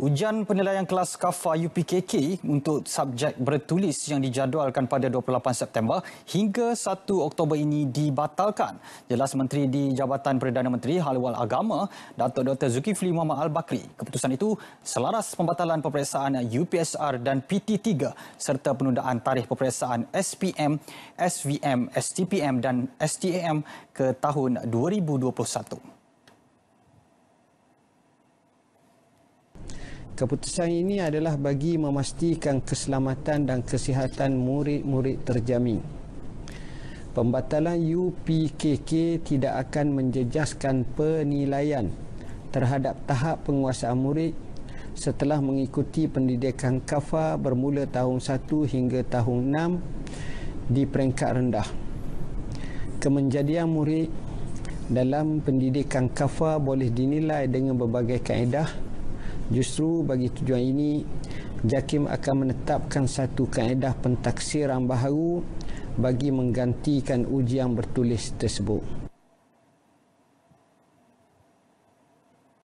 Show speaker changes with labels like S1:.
S1: Ujian penilaian kelas kafa UPKK untuk subjek bertulis yang dijadualkan pada 28 September hingga 1 Oktober ini dibatalkan. Jelas Menteri di Jabatan Perdana Menteri Halwal Agama, Datuk Dr. Zulkifli Muhammad Al-Bakri. Keputusan itu selaras pembatalan peperiksaan UPSR dan PT3 serta penundaan tarikh peperiksaan SPM, SVM, STPM dan STAM ke tahun 2021.
S2: keputusan ini adalah bagi memastikan keselamatan dan kesihatan murid-murid terjamin. Pembatalan UPKK tidak akan menjejaskan penilaian terhadap tahap penguasaan murid setelah mengikuti pendidikan kafa bermula tahun 1 hingga tahun 6 di peringkat rendah. Kemenjadian murid dalam pendidikan kafa boleh dinilai dengan berbagai kaedah Justru bagi tujuan ini JAKIM akan menetapkan satu kaedah pentaksiran baharu bagi menggantikan ujian bertulis tersebut.